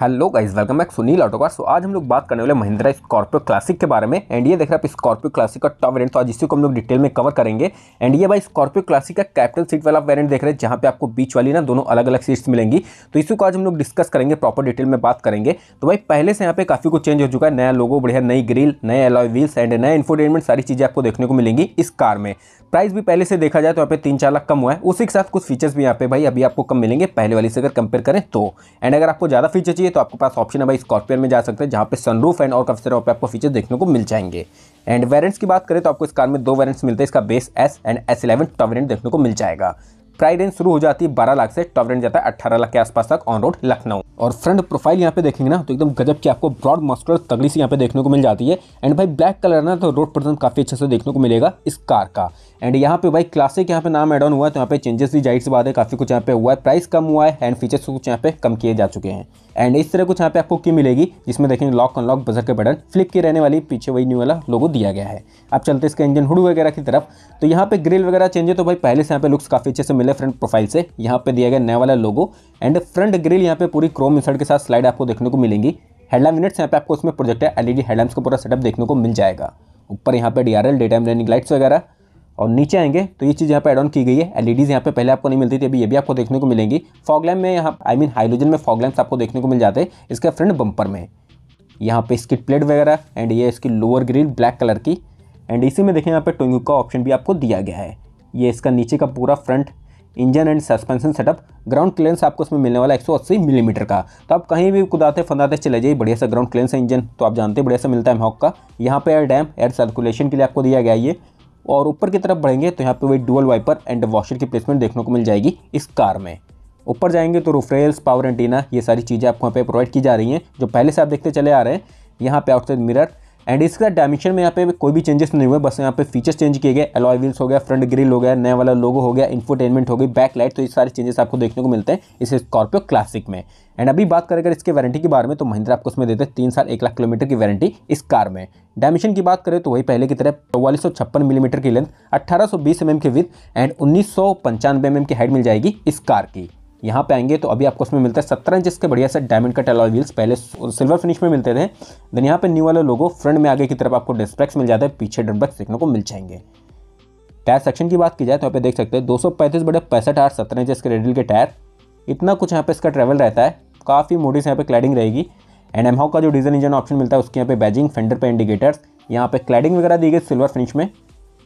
hello guys welcome back Sunil auto car so आज हम लोग बात करने वाले महिंद्रा स्कॉर्पियो क्लासिक के बारे में एंड ये देख रहे आप स्कॉर्पियो क्लासिक का टॉप वेरिएंट तो आज इसी को हम लोग डिटेल में कवर करेंगे एंड ये भाई स्कॉर्पियो क्लासिक का कैप्टन सीट वाला वेरिएंट देख रहे हैं जहाँ पे आपको बीच वाली ना दोनों अलग अलग सीट्स मिलेंगी तो इसी को आज हम लोग डिस्कस करेंगे प्रॉपर डिटेल में बात करेंगे तो भाई पहले से यहाँ पे काफ़ी कुछ चेंज हो चुका है नया लोगो बढ़िया नई ग्रिल नए एलॉय व्हील्स एंड नए इन्फोटेनमेंट सारी चीज़ें आपको देखने को मिलेंगी इस कार में प्राइस भी पहले से देखा जाए तो यहाँ पे तीन चार लाख कम हुआ है उसी के साथ कुछ फीचर्स भी यहाँ पे भाई अभी आपको कम मिलेंगे पहले वाली से अगर कंपेयर करें तो एंड अगर आपको ज़्यादा फीचर चाहिए चाहिए तो आपके पास ऑप्शन है भाई स्कॉर्पियन में जा सकते हैं जहाँ पे सनरूफ एंड और काफ़ी सारे पे आपको फीचर्स देखने को मिल जाएंगे एंड वेरेंट्स की बात करें तो आपको इस कार में दो वेरेंट्स मिलते हैं इसका base S and S eleven top variant देखने को मिल जाएगा प्राइड रेंज शुरू हो जाती है बारह लाख से टॉप रेंज जाता है अट्ठारह लाख के आसपास तक ऑन रोड लखनऊ और फ्रंट प्रोफाइल यहाँ पे देखेंगे ना तो एकदम गजब की आपको ब्रॉड मस्कुलर तगड़ी सी यहाँ पे देखने को मिल जाती है एंड भाई ब्लैक कलर ना तो रोड प्रदर्शन काफ़ी अच्छे से देखने को मिलेगा इस कार का एंड यहाँ पे भाई क्लासिक यहाँ पे नाम एड ऑन हुआ है तो यहाँ पे चेंजेस भी जाहिर सी बात है काफ़ी कुछ यहाँ पे हुआ है प्राइस कम हुआ है एंड फीचर्स कुछ यहाँ पे कम किए जा चुके हैं एंड इस तरह कुछ यहाँ पे आपको की मिलेगी जिसमें देखेंगे लॉक अनलॉक बजर के बटन फ्लिप की रहने वाली पीछे वही न्यू वाला लोगो दिया गया है अब चलते इसके इंजन हुड वगैरह की तरफ तो यहाँ पे ग्रिल वगैरह चेंज है तो भाई पहले से यहाँ पे लुक्स काफ़ी अच्छे से मिले फ्रंट प्रोफाइल से यहाँ पे दिया गया नया वाला लोगो एंड फ्रंट ग्रिल यहाँ पे पूरी क्रोम इंसर्ट के साथ स्लाइड आपको देखने को मिलेंगी हेडलाइन यूनिट्स यहाँ पे आपको उसमें प्रोजेक्ट है एलईडी हेडलाइट्स का पूरा सेटअप देखने को मिल जाएगा ऊपर यहाँ पे DRL day time running lights वगैरह और नीचे आएंगे तो ये चीज़ यहाँ पे एड ऑन की गई है एलईडीज़ e यहाँ पे पहले आपको नहीं मिलती थी अभी ये भी आपको देखने को मिलेंगी फॉगलैम में यहाँ आई मीन हाइड्रोजन में फॉगलैम्स आपको देखने को मिल जाते हैं इसका फ्रंट बम्पर में यहाँ पे इसकी प्लेट वगैरह एंड ये इसकी लोअर ग्रिल ब्लैक कलर की एंड इसी में देखें यहाँ पर टोंगू का ऑप्शन भी आपको दिया गया है ये इसका नीचे का पूरा front engine and suspension setup ground clearance आपको इसमें मिलने वाला 180 मिलीमीटर mm का तो आप कहीं भी कुदाते फंदाते चले जाइए बढ़िया सा ग्राउंड क्लियरेंस है इंजन तो आप जानते हैं बढ़िया सा मिलता है हॉक का यहाँ पे एयर डैम एयर सर्कुलेशन के लिए आपको दिया गया ये और ऊपर की तरफ बढ़ेंगे तो यहाँ पे वही डुअल वाइपर एंड वॉशर की प्लेसमेंट देखने को मिल जाएगी इस कार में ऊपर जाएंगे तो रूफरेल्स पावर एंटीना ये सारी चीज़ें आपको यहाँ पे प्रोवाइड की जा रही हैं जो पहले से आप देखते चले आ रहे हैं यहाँ पे आउटसाइड मिरर एंड इसका डायमेंशन में यहाँ पे कोई भी चेंजेस तो नहीं हुए बस यहाँ पे फीचर्स चेंज किए गए अलॉय व्हील्स हो गया फ्रंट ग्रिल हो गया नया वाला लोगो हो गया इन्फोटेनमेंट हो गई बैक लाइट तो ये सारे चेंजेस आपको देखने को मिलते हैं इस स्कॉर्पियो क्लासिक में एंड अभी बात करें अगर इसके वारंटी के बारे में तो महिंद्रा आपको उसमें देते हैं तीन साल एक लाख किलोमीटर की वारंटी इस कार में डायमेंशन की बात करें तो वही पहले की तरह चौवालीस सौ छप्पन मिलीमीटर की लेंथ अट्ठारह सौ बीस एम एम की विथ एंड उन्नीस सौ पंचानवे एम एम की हाइट मिल जाएगी इस कार की यहाँ पे आएंगे तो अभी आपको उसमें मिलता है सत्रह इंच के बढ़िया से डायमंड कट अलॉय व्हील्स पहले सिल्वर फिनिश में मिलते थे देन यहाँ पे न्यू वाले लोगो फ्रंट में आगे की तरफ आपको डिस्प्रेक्स मिल जाता है पीछे ड्रमबैक्स देखने को मिल जाएंगे टायर सेक्शन की बात की जाए तो यहाँ पे देख सकते हैं दो सौ पैंतीस बड़े पैंसठ आठ सत्रह इंच के रेडिल के टायर इतना कुछ यहाँ पे इसका ट्रेवल रहता है काफ़ी मोटी से यहाँ पे क्लैडिंग रहेगी एंड एमहाव का जो डीजल इंजन ऑप्शन मिलता है उसके यहाँ पे बैजिंग फेंडर पे इंडिकेटर्स यहाँ पे क्लैडिंग वगैरह दी गई सिल्वर फिनिश में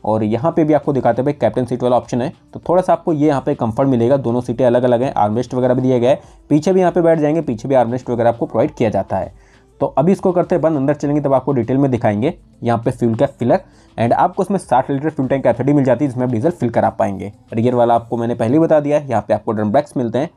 और यहाँ पे भी आपको दिखाते भाई कैप्टन सीट वाला ऑप्शन है तो थोड़ा सा आपको ये यहाँ पे कंफर्ट मिलेगा दोनों सीटें अलग अलग हैं आर्मरेस्ट वगैरह भी दिया गया है पीछे भी यहाँ पे बैठ जाएंगे पीछे भी आर्मरेस्ट वगैरह आपको प्रोवाइड किया जाता है तो अभी इसको करते हैं बंद अंदर चलेंगे तब आपको डिटेल में दिखाएंगे यहाँ पे फ्यूल का फिलर एंड आपको इसमें साठ लीटर फ्यूल टैंक कैथडी मिल जाती है जिसमें आप डीजल फिल करा पाएंगे रियर वाला आपको मैंने पहले ही बता दिया है यहाँ पे आपको ड्रम ब्रैक्स मिलते हैं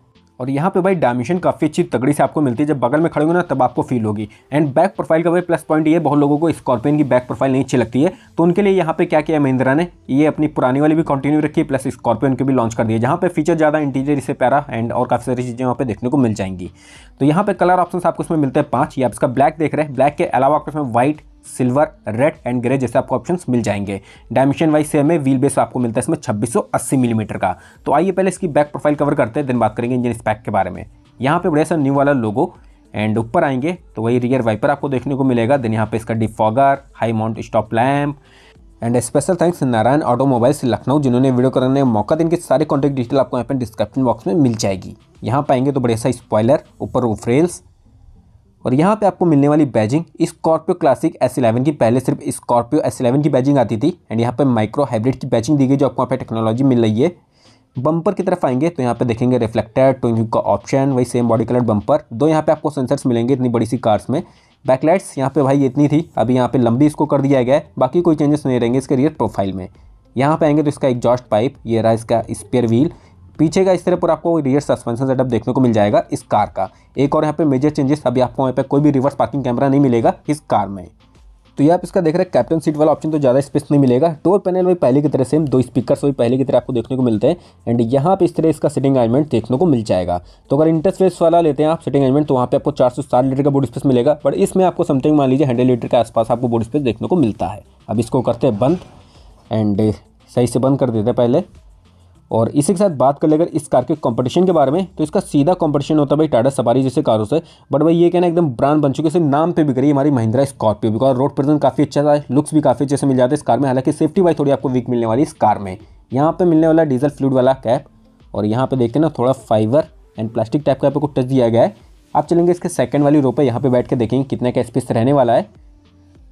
और यहाँ पे भाई डायमेंशन काफ़ी अच्छी तगड़ी से आपको मिलती है जब बगल में खड़े होंगे ना तब आपको फील होगी एंड बैक प्रोफाइल का भाई प्लस पॉइंट ये बहुत लोगों को स्कॉर्पियन की बैक प्रोफाइल नहीं अच्छी लगती है तो उनके लिए यहाँ पे क्या किया महिंद्रा ने ये अपनी पुरानी वाली भी कंटिन्यू रखी है प्लस स्कॉर्पियन के भी लॉन्च कर दिए जहाँ पर फीचर ज़्यादा इंटीरियर इसे प्यारा एंड और काफ़ी सारी चीज़ें वहाँ पर देखने को मिल जाएंगी तो यहाँ पर कलर ऑप्शन आपको इसमें मिलते हैं पाँच या आप इसका ब्लैक देख रहे हैं ब्लैक के अलावा आपको उसमें white silver red and grey जैसे आपको ऑप्शन मिल जाएंगे डायमेंशन वाइज सेम है व्हील बेस आपको मिलता है इसमें 2680 मिलीमीटर mm का तो आइए पहले इसकी बैक प्रोफाइल कवर करते हैं देन बात करेंगे इंजन स्पैक के बारे में यहाँ पे बढ़िया सर न्यू वाला लोगो एंड ऊपर आएंगे तो वही रियर वाइपर आपको देखने को मिलेगा देन यहाँ पे इसका defogger high mount stop lamp and special thanks Narayan automobiles Lucknow जिन्होंने वीडियो करने का मौका दिन के सारे कॉन्टैक्ट डिटेल आपको यहाँ पर डिस्क्रिप्शन बॉक्स में मिल जाएगी यहाँ पाएंगे तो बढ़िया सा स्पॉयलर ऊपर रूफ रेल्स और यहाँ पे आपको मिलने वाली badging Scorpio classic S eleven की पहले सिर्फ स्कॉर्पियो एस इलेवन की बैजिंग आती थी एंड यहाँ पे माइक्रो हाइब्रिड की बैजिंग दी गई जो आपको यहाँ पे टेक्नोलॉजी मिल रही है बम्पर की तरफ आएंगे तो यहाँ पे देखेंगे रिफ्लेक्टर टोइंग का ऑप्शन वही सेम बॉडी कलर बम्पर दो यहाँ पे आपको सेंसर्स मिलेंगे इतनी बड़ी सी कार्स में बैकलाइट्स यहाँ पे भाई इतनी थी अभी यहाँ पे लंबी इसको कर दिया गया है बाकी कोई चेंजेस नहीं रहेंगे इसके रियर प्रोफाइल में यहाँ पे आएंगे तो इसका एग्जॉस्ट पाइप ये रहा इसका स्पेयर व्हील पीछे का इस तरह पर आपको रियर सस्पेंशन सेटअप देखने को मिल जाएगा इस कार का एक और यहाँ पे मेजर चेंजेस अभी आपको यहाँ पे कोई भी रिवर्स पार्किंग कैमरा नहीं मिलेगा इस कार में तो ये आप इसका देख रहे हैं कैप्टन सीट वाला ऑप्शन तो ज़्यादा स्पेस नहीं मिलेगा डोर पैनल में पहले की तरह सेम दो स्पीकर वही पहले की तरह आपको देखने को मिलते हैं एंड यहाँ पे इस तरह इसका सिटिंग अरेंजमेंट देखने को मिल जाएगा तो अगर इंटरस्पेस वाला लेते हैं आप सिटिंग अरेंजमेंट तो वहाँ पर आपको चार सौ साठ लीटर का बोर्ड स्पेस मिलेगा बट इसमें आपको समथिंग मान लीजिए हंड्रेड लीटर के आसपास आपको बोर्ड स्पेस देखने को मिलता है अब इसको करते हैं बंद एंड सही से बंद कर देते हैं पहले और इसी के साथ बात कर लेकर इस कार के कंपटीशन के बारे में तो इसका सीधा कंपटीशन होता है भाई टाटा सफारी जैसे कारों से बट भाई ये कहना एकदम ब्रांड बन चुके है सिर्फ नाम पे भी करिए हमारी Mahindra Scorpio because road present काफ़ी अच्छा था लुक्स भी काफ़ी अच्छे से मिल जाते इस कार में हालांकि सेफ्टी वाइज थोड़ी आपको वीक मिलने वाली इस कार में यहाँ पर मिलने वाला डीजल फ्लूड वाला कैप और यहाँ पर देखते ना थोड़ा फाइबर एंड प्लास्टिक टाइप का आपको टच दिया गया है आप चलेंगे इसके सेकंड वाली रो पर यहाँ पे बैठ के देखेंगे कितने का स्पेस रहने वाला है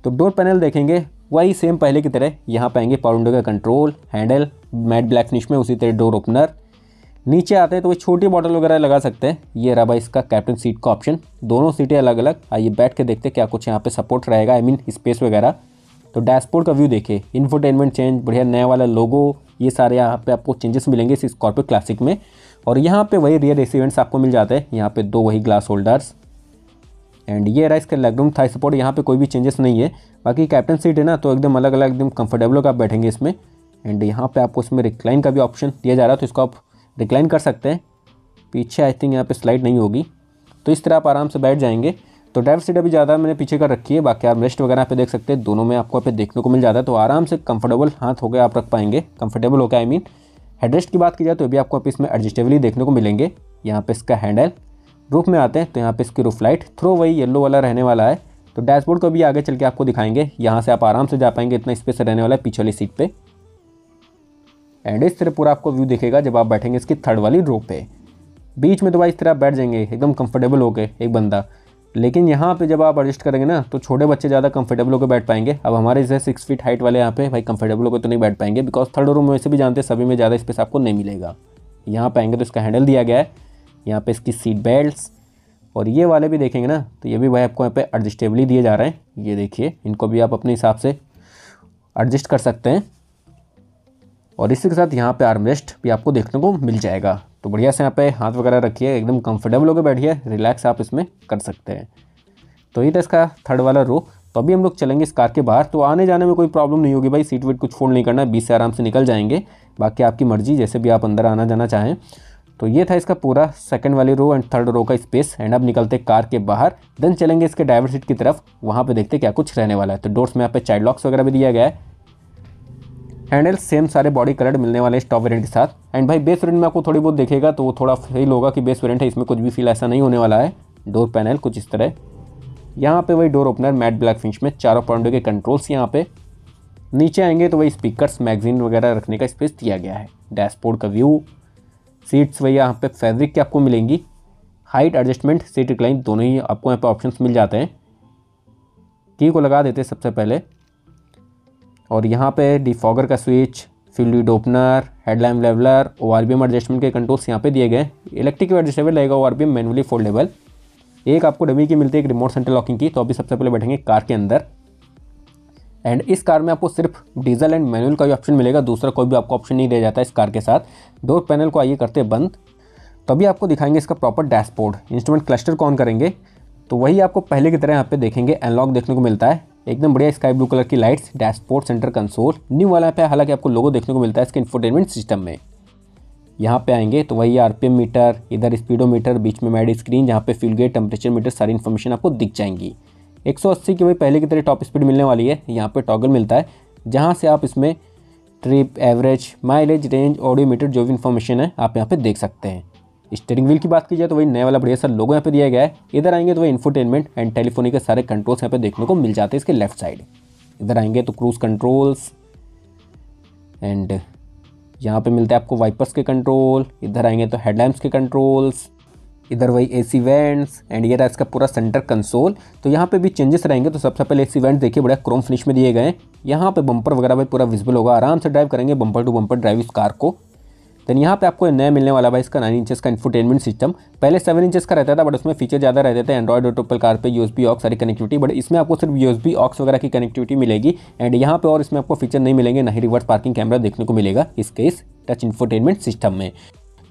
तो डोर पैनल देखेंगे वही सेम पहले की तरह यहाँ पे आएंगे पावर विंडो का control handle matte black finish में उसी तरह डोर ओपनर नीचे आते हैं तो वो छोटी बॉटल वगैरह लगा सकते हैं ये रहा भाई इसका कैप्टन सीट का ऑप्शन दोनों सीटें अलग अलग आइए बैठ के देखते हैं क्या कुछ यहाँ पे सपोर्ट रहेगा आई मीन स्पेस वगैरह तो डैशबोर्ड का व्यू देखिए इन्फोटेनमेंट चेंज बढ़िया नया वाला लोगो ये सारे यहाँ पे आपको चेंजेस मिलेंगे इस स्कॉर्पियो क्लासिक में और यहाँ पे वही रियर रेसिवेंट्स आपको मिल जाते हैं यहाँ पे दो वही ग्लास होल्डर्स एंड ये रहा इसका लेग रूम थाई सपोर्ट यहाँ पे कोई भी चेंजेस नहीं है बाकी कैप्टन सीट है ना तो एकदम अलग अलग एकदम कंफर्टेबल होकर आप बैठेंगे इसमें एंड यहाँ पे आपको इसमें रिक्लाइन का भी ऑप्शन दिया जा रहा है तो इसको आप रिक्लाइन कर सकते हैं पीछे आई थिंक यहाँ पर स्लाइड नहीं होगी तो इस तरह आप आराम से बैठ जाएंगे तो ड्राइवर सीट अभी ज़्यादा मैंने पीछे कर रखी है बाकी आप रेस्ट वगैरह पे देख सकते हैं दोनों में आपको पे देखने को मिल जाता है तो आराम से कंफर्टेबल हाथ हो गए आप रख पाएंगे कंफर्टेबल हो गया आई मीन हेडरेस्ट की बात की जाए तो भी आपको आप इसमें एडजस्टेबली देखने को मिलेंगे यहाँ पे इसका हैंडल रूफ में आते हैं तो यहाँ पे इसकी रूफ लाइट थ्रो वही येलो वाला रहने वाला है तो डैशबोर्ड को भी आगे चल के आपको दिखाएंगे यहाँ से आप आराम से जा पाएंगे इतना स्पेस रहने वाला है पीछे वाली सीट पे एंड इस तरह पूरा आपको व्यू दिखेगा जब आप बैठेंगे इसकी थर्ड वाली रो पे बीच में तो भाई इस तरह आप बैठ जाएंगे एकदम कंफर्टेबल होकर एक बंदा लेकिन यहाँ पे जब आप एडजस्ट करेंगे ना तो छोटे बच्चे ज़्यादा कंफर्टेबल होकर बैठ पाएंगे अब हमारे जैसे सिक्स फीट हाइट वाले यहाँ पे भाई कंफर्टेबल होकर तो नहीं बैठ पाएंगे बिकॉज थर्ड रूम में से भी जानते हैं सभी में ज़्यादा स्पेस आपको नहीं मिलेगा यहाँ पे आएंगे तो इसका हैंडल दिया गया है यहाँ पे इसकी सीट बेल्ट्स और ये वाले भी देखेंगे ना तो ये भी भाई आपको यहाँ पे एडजस्टेबली दिए जा रहे हैं ये देखिए इनको भी आप अपने हिसाब से एडजस्ट कर सकते हैं और इसी के साथ यहाँ पे आर्मरेस्ट भी आपको देखने को मिल जाएगा तो बढ़िया से यहाँ पे हाथ वगैरह रखिए एकदम कंफर्टेबल होकर बैठिए रिलैक्स आप इसमें कर सकते हैं तो ये था इसका थर्ड वाला रो तो अभी हम लोग चलेंगे इस कार के बाहर तो आने जाने में कोई प्रॉब्लम नहीं होगी भाई सीट वीट कुछ फोल्ड नहीं करना है बीस से आराम से निकल जाएंगे बाकी आपकी मर्जी जैसे भी आप अंदर आना जाना चाहें तो ये था इसका पूरा सेकंड वाली रो एंड थर्ड रो का स्पेस एंड अब निकलते कार के बाहर देन चलेंगे इसके ड्राइवर सीट की तरफ वहाँ पे देखते क्या कुछ रहने वाला है तो डोर्स में यहाँ पे चाइल्ड लॉक्स वगैरह भी दिया गया है हैंडल सेम सारे बॉडी कलर मिलने वाले स्टॉप टॉप वेरियंट के साथ एंड भाई बेस वेरियंट में आपको थोड़ी बहुत देखेगा तो वो थोड़ा फील होगा कि बेस वेरियंट है इसमें कुछ भी फील ऐसा नहीं होने वाला है डोर पैनल कुछ इस तरह यहाँ पर वही door opener matte black finish में चारों पॉइंटों के कंट्रोल्स यहाँ पे नीचे आएंगे तो वही स्पीकर्स मैगजीन वगैरह रखने का स्पेस दिया गया है डैशबोर्ड का व्यू सीट्स वही यहाँ पे फैब्रिक की आपको मिलेंगी हाइट एडजस्टमेंट सीट रिक्लाइन दोनों ही आपको यहाँ पे ऑप्शंस मिल जाते हैं की को लगा देते हैं सबसे पहले और यहाँ पे डिफॉगर का switch field opener headlamp leveller O R adjustment के कंट्रोल्स यहाँ पे दिए गए इलेक्ट्रिक एडजस्टेबल रहेगा ओ आर मैनुअली फोल्डेबल एक आपको डमी की मिलती है एक रिमोट सेंटर लॉकिंग की तो अभी सबसे पहले बैठेंगे कार के अंदर एंड इस कार में आपको सिर्फ डीजल एंड मैनुअल का ही ऑप्शन मिलेगा दूसरा कोई भी आपको ऑप्शन नहीं दिया जाता इस कार के साथ डोर पैनल को आइए करते बंद तभी आपको दिखाएंगे इसका प्रॉपर डैशबोर्ड इंस्ट्रूमेंट क्लस्टर कौन करेंगे तो वही आपको पहले की तरह यहाँ पे देखेंगे एनलॉक देखने को मिलता है एकदम बढ़िया स्काई ब्लू कलर की lights dashboard centre console new वाला पे हालांकि आपको लोगो देखने को मिलता है इसके इन्फोटेनमेंट सिस्टम में यहाँ पे आएंगे तो वही आरपीएम मीटर इधर स्पीडो बीच में मैड स्क्रीन जहाँ पे फ्यूल गेट टेम्परेचर मीटर सारी इन्फॉर्मेशन आपको दिख जाएंगी 180 की भाई पहले की तरह टॉप स्पीड मिलने वाली है यहाँ पे टॉगल मिलता है जहाँ से आप इसमें trip average mileage range audio meter जो भी इन्फॉर्मेशन है आप यहाँ पे देख सकते हैं स्टेयरिंग व्हील की बात की जाए तो वही नया वाला बढ़िया सर लोगों यहाँ पे दिया गया है इधर आएंगे तो वही इन्फोटेनमेंट एंड टेलीफोनी के सारे कंट्रोल्स यहाँ पे देखने को मिल जाते हैं इसके लेफ्ट साइड इधर आएंगे तो क्रूज कंट्रोल्स एंड यहाँ पे मिलते हैं आपको वाइपर्स के कंट्रोल इधर आएंगे तो हेडलैम्प्स के कंट्रोल्स इधर वही ए सी वेंट्स एंड ये रहा इसका पूरा सेंटर कंसोल तो यहाँ पे भी चेंजेस रहेंगे तो सबसे पहले ए सी देखिए बड़ा क्रोम फिनिश में दिए गए हैं यहाँ पे बम्पर वगैरह भी पूरा विजिबल होगा आराम से ड्राइव करेंगे बम्पर टू बम्पर ड्राइव इस कार को देन यहाँ पे आपको नया मिलने वाला भाई इसका नाइन इंचेस का इन्फोटेनमेंट सिस्टम पहले सेवन इंचेस का रहता था बट उसमें फीचर ज़्यादा रहते थे एंड्रॉइड और टोपल कार पे यूएसबी ऑक्स सारी कनेक्टिविटी बट इसमें आपको सिर्फ यूएसबी ऑक्स वगैरह की कनेक्टिविटी मिलेगी एंड यहाँ पे और इसमें आपको फीचर नहीं मिलेंगे ना ही रिवर्स पार्किंग कैमरा देखने को मिलेगा इसके इस टच इन्फोटेनमेंट सिस्टम में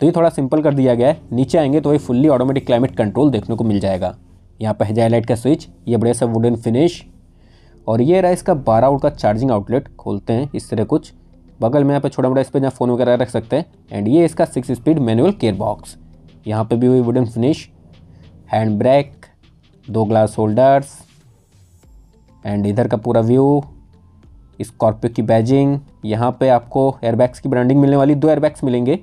तो ये थोड़ा सिंपल कर दिया गया है नीचे आएंगे तो ये फुल्ली ऑटोमेटिक क्लाइमेट कंट्रोल देखने को मिल जाएगा यहाँ पर है लाइट का स्विच ये बड़े सा वुडन फिनिश और ये रहा इसका बारह आउट का चार्जिंग आउटलेट खोलते हैं इस तरह कुछ बगल में यहाँ पे छोटा मोटा इस पर जहाँ फ़ोन वगैरह रख सकते हैं एंड ये इसका six speed manual gear box यहाँ पर भी हुई वुडन फिनिश हैंड ब्रेक दो ग्लास होल्डर्स एंड इधर का पूरा व्यू स्कॉर्पियो की बैजिंग यहाँ पे आपको एयरबैग्स की ब्रांडिंग मिलने वाली दो एयरबैग्स मिलेंगे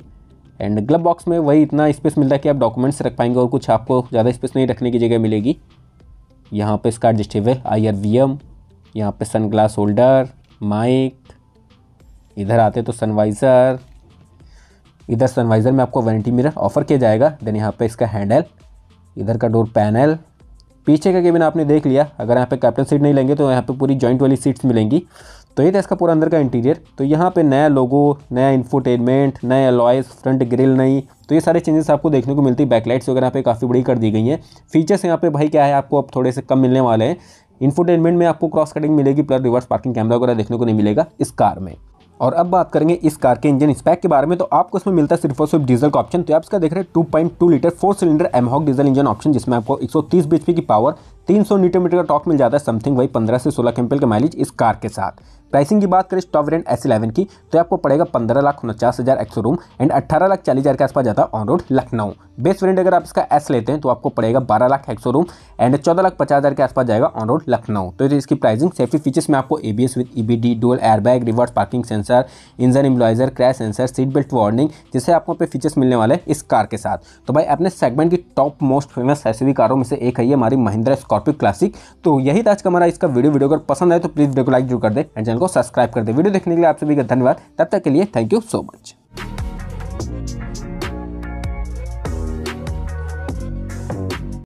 एंड ग्लब बॉक्स में वही इतना स्पेस मिलता है कि आप डॉक्यूमेंट्स रख पाएंगे और कुछ आपको ज़्यादा स्पेस नहीं रखने की जगह मिलेगी यहाँ पे इसका adjustable I R V M यहाँ पर सन ग्लास होल्डर माइक इधर आते तो सनवाइज़र इधर सनवाइज़र में आपको वारंटी मिरर ऑफर किया जाएगा देन यहाँ पे इसका हैंडल इधर का डोर पैनल पीछे का केबिन आपने देख लिया अगर यहाँ पे कैप्टन सीट नहीं लेंगे तो यहाँ पे पूरी जॉइंट वाली सीट्स मिलेंगी तो ये था इसका पूरा अंदर का इंटीरियर तो यहाँ पे नया लोगो नया इन्फोटेनमेंट नया अलॉयस फ्रंट ग्रिल नई तो ये सारे चेंजेस आपको देखने को मिलती है बैकलाइट्स वगैरह पे काफ़ी बड़ी कर दी गई हैं फीचर्स यहाँ पे भाई क्या है आपको अब थोड़े से कम मिलने वाले हैं इन्फोटेनमेंट में आपको क्रॉस कटिंग मिलेगी प्लस रिवर्स पार्किंग कैमरा वगैरह देखने को नहीं मिलेगा इस कार में और अब बात करेंगे इस कार के इंजन स्पैक के बारे में तो आपको इसमें मिलता है सिर्फ और सिर्फ डीजल का ऑप्शन तो आप इसका देख रहे हैं 2.2 litre four cylinder mHawk diesel engine option जिसमें आपको 130 सौ की पावर 300 न्यूटन मीटर का टॉक मिल जाता है समथिंग वही 15 से 16 कैम्पल का माइलेज इस कार के साथ प्राइसिंग की बात करें इस टॉप रेंट एस इलेवन की तो आपको पड़ेगा पंद्रह लाख उनचास हज़ार एक सौ रूम एंड अट्ठारह लाख चालीस हज़ार के आसपास जाता है on road Lucknow best variant अगर आप इसका एस लेते हैं तो आपको पड़ेगा बारह लाख एक सौ रूम एंड चौदह लाख पचास हज़ार के आसपास जाएगा ऑन रोड लखनऊ तो इसकी प्राइसिंग सेफ्टी फीचर्स में आपको A B S with E B D dual airbag reverse parking sensor engine immobilizer crash sensor seat belt warning जैसे आपको पे फीचर्स मिलने वाले इस कार के साथ तो भाई अपने सेगमेंट की टॉप मोस्ट फेमस एसवी कारों में से एक है हमारी महिंद्रा स्कॉर्पियो क्लासिक तो यही था आज का हमारा इसका वीडियो वीडियो अगर पसंद आए तो प्लीज़ वीडियो को लाइक जरूर कर दे एंड चैनल को सब्सक्राइब कर दे वीडियो देखने के लिए आप सभी का धन्यवाद तब तक के लिए थैंक यू सो मच